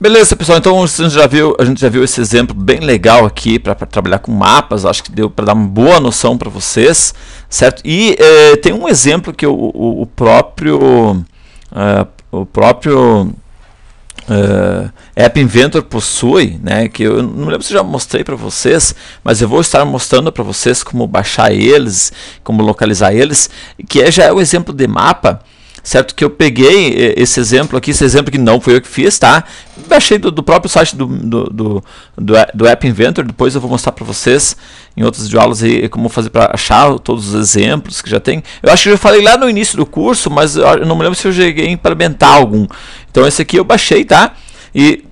Beleza, pessoal. Então a gente já viu, a gente já viu esse exemplo bem legal aqui para trabalhar com mapas. Acho que deu para dar uma boa noção para vocês, certo? E é, tem um exemplo que o, o, o próprio é, o próprio uh, App Inventor possui, né? Que eu não lembro se já mostrei para vocês, mas eu vou estar mostrando para vocês como baixar eles, como localizar eles, que é, já é o exemplo de mapa certo? Que eu peguei eh, esse exemplo aqui, esse exemplo que não foi eu que fiz, tá? Baixei do, do próprio site do, do, do, do, App Inventor, depois eu vou mostrar para vocês em outras aulas aí eh, como fazer para achar todos os exemplos que já tem. Eu acho que eu já falei lá no início do curso, mas eu não me lembro se eu cheguei a implementar algum. Então esse aqui eu baixei, tá? E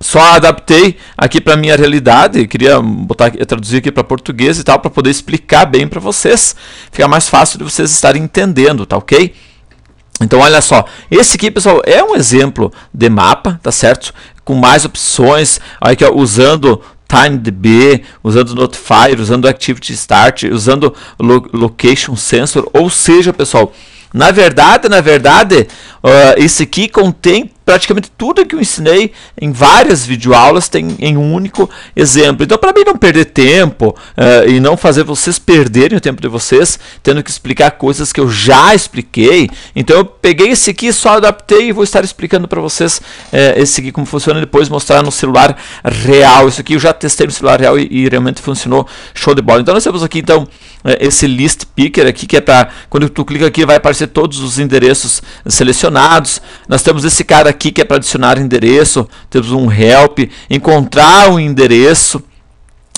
só adaptei aqui para minha realidade, queria botar traduzir aqui para português e tal para poder explicar bem para vocês, ficar mais fácil de vocês estarem entendendo, tá OK? Então olha só, esse aqui pessoal é um exemplo de mapa, tá certo? Com mais opções, aqui ó, usando TimeDB, usando Notifier, usando Activity Start, usando lo Location Sensor, ou seja pessoal, na verdade, na verdade, uh, esse aqui contém praticamente tudo que eu ensinei em várias videoaulas tem em um único exemplo. Então, para mim não perder tempo uh, e não fazer vocês perderem o tempo de vocês, tendo que explicar coisas que eu já expliquei, então eu peguei esse aqui, só adaptei e vou estar explicando para vocês uh, esse aqui como funciona, e depois mostrar no celular real. Isso aqui eu já testei no celular real e, e realmente funcionou show de bola. Então, nós temos aqui então eh, esse list picker aqui, que é para quando tu clica aqui vai aparecer todos os endereços selecionados. Nós temos esse cara aqui aqui que é para adicionar endereço, temos um help, encontrar o um endereço,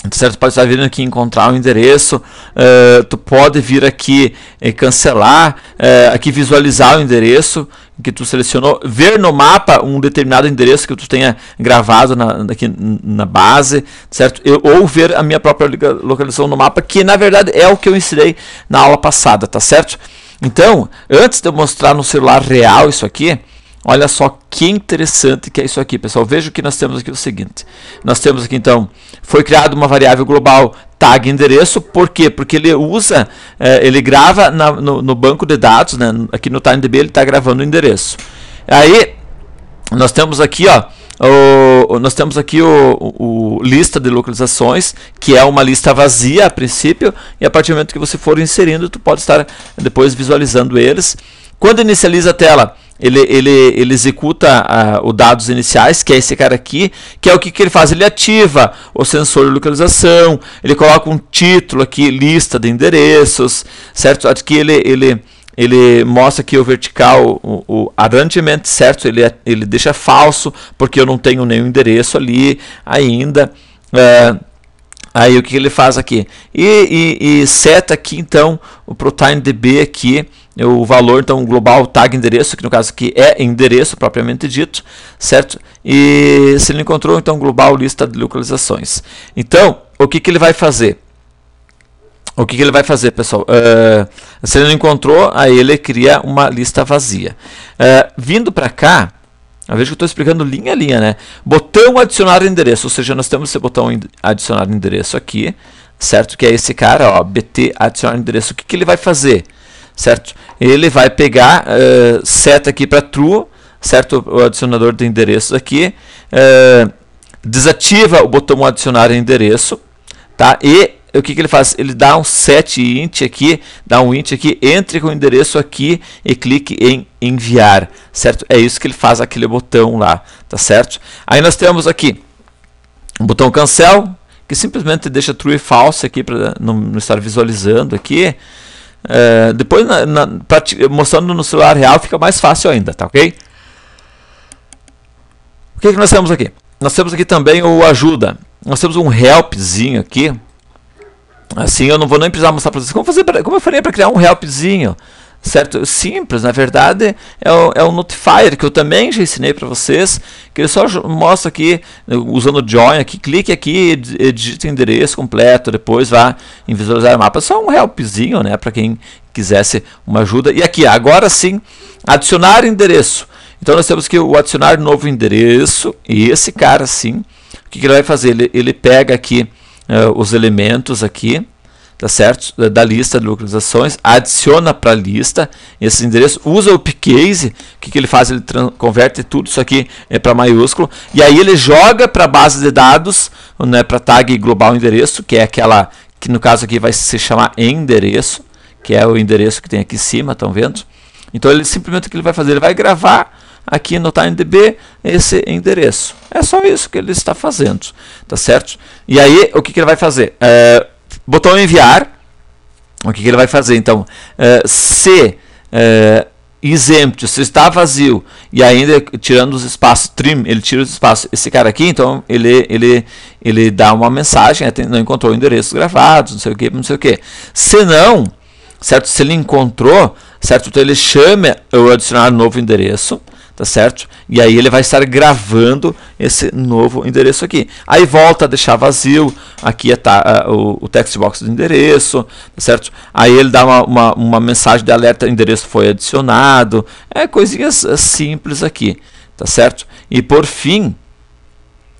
tá certo? Pode estar vindo aqui encontrar o um endereço, uh, tu pode vir aqui e eh, cancelar, uh, aqui visualizar o endereço que tu selecionou, ver no mapa um determinado endereço que tu tenha gravado na, aqui na base, tá certo? Eu, ou ver a minha própria localização no mapa, que na verdade é o que eu ensinei na aula passada, tá certo? Então, antes de eu mostrar no celular real isso aqui, Olha só que interessante que é isso aqui, pessoal. Veja o que nós temos aqui o seguinte. Nós temos aqui então, foi criada uma variável global tag endereço, por quê? Porque ele usa, eh, ele grava na, no, no, banco de dados, né? aqui no TimeDB ele está gravando o endereço. Aí, nós temos aqui, ó, o, nós temos aqui o, o, o, lista de localizações, que é uma lista vazia a princípio, e a partir do momento que você for inserindo, tu pode estar depois visualizando eles. Quando inicializa a tela, ele, ele, ele executa uh, ah, os dados iniciais, que é esse cara aqui, que é o que, que ele faz? Ele ativa o sensor de localização, ele coloca um título aqui, lista de endereços, certo? Aqui ele, ele, ele mostra aqui o vertical, o, o arrangement, certo? Ele, é, ele deixa falso, porque eu não tenho nenhum endereço ali ainda. Ah, aí o que ele faz aqui? E, e, e seta aqui então o ProtimeDB aqui o valor então global tag tá endereço, que no caso que é endereço propriamente dito, certo? E se ele encontrou então global lista de localizações. Então, o que, que ele vai fazer? O que, que ele vai fazer, pessoal? Uh, se ele não encontrou, aí ele cria uma lista vazia. Uh, vindo para cá, Veja que eu estou explicando linha a linha, né? Botão adicionar endereço, ou seja, nós temos esse botão adicionar endereço aqui, certo? Que é esse cara, ó, BT adicionar endereço. O que, que ele vai fazer? certo? Ele vai pegar uh, seta aqui para true, certo? O adicionador de endereços aqui. Uh, desativa o botão adicionar endereço, tá? E o que, que ele faz? Ele dá um set int aqui, dá um int aqui, entre com o endereço aqui e clique em enviar, certo? É isso que ele faz aquele botão lá, tá certo? Aí nós temos aqui um botão cancel, que simplesmente deixa true e false aqui para não, não estar visualizando aqui. É, depois, na, na, mostrando no celular real, fica mais fácil ainda, tá ok? O que, que nós temos aqui? Nós temos aqui também o ajuda. Nós temos um helpzinho aqui. Assim, eu não vou nem precisar mostrar para vocês como, fazer, como eu faria para criar um helpzinho certo? Simples, na verdade é o, é o Notifier que eu também já ensinei para vocês, que ele só mostra aqui usando o join aqui, clique aqui, digita o endereço completo, depois vá em visualizar mapa. Só um helpzinho, né, para quem quisesse uma ajuda. E aqui, agora sim, adicionar endereço. Então nós temos que o adicionar novo endereço e esse cara sim, o que, que ele vai fazer? Ele, ele pega aqui uh, os elementos aqui tá certo? Da lista de localizações, adiciona para a lista esses endereços, usa o pcase, o que, que ele faz? Ele converte tudo isso aqui é para maiúsculo, e aí ele joga para a base de dados, né, para tag global endereço, que é aquela que no caso aqui vai se chamar endereço, que é o endereço que tem aqui em cima, estão vendo? Então ele simplesmente o que ele vai fazer, ele vai gravar aqui no TimeDB esse endereço. É só isso que ele está fazendo, tá certo? E aí o que, que ele vai fazer? É, botão enviar, o que, que ele vai fazer? Então, uh, se uh, se está vazio e ainda tirando os espaços, trim, ele tira os espaços. Esse cara aqui, então, ele, ele, ele dá uma mensagem, né, não encontrou endereços gravados, não sei o que, não sei o que. Se não, certo? Se ele encontrou, certo? Então ele chama Eu adicionar novo endereço, tá certo? E aí ele vai estar gravando esse novo endereço aqui. Aí volta a deixar vazio aqui tá, uh, o, o text box do endereço, tá certo? Aí ele dá uma, uma, uma mensagem de alerta, endereço foi adicionado, é coisinhas é, simples aqui, tá certo? E por fim,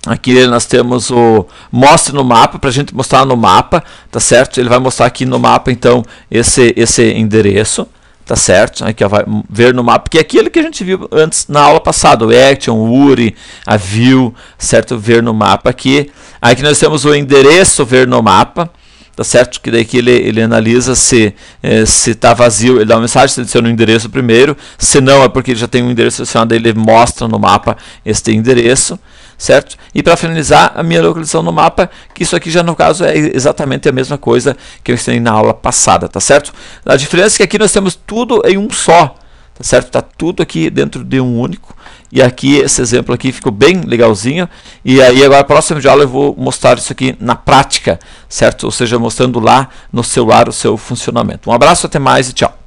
Aqui nós temos o mostre no mapa, para a gente mostrar no mapa, tá certo? Ele vai mostrar aqui no mapa, então, esse, esse endereço, tá certo? Aqui né, ó, vai ver no mapa, porque é aquilo que a gente viu antes na aula passada, o action, o URI, a view, certo? Ver no mapa aqui. Aqui nós temos o endereço ver no mapa, tá certo? Que que ele, ele analisa se é, se está vazio, ele dá uma mensagem se seleciona o endereço primeiro, se não é porque ele já tem um endereço selecionado, ele mostra no mapa este endereço certo? E para finalizar, a minha localização no mapa, que isso aqui já no caso é exatamente a mesma coisa que eu ensinei na aula passada, tá certo? A diferença é que aqui nós temos tudo em um só, tá certo? Tá tudo aqui dentro de um único. E aqui esse exemplo aqui ficou bem legalzinho. E aí agora próximo de aula eu vou mostrar isso aqui na prática, certo? Ou seja, mostrando lá no celular o seu funcionamento. Um abraço, até mais e tchau.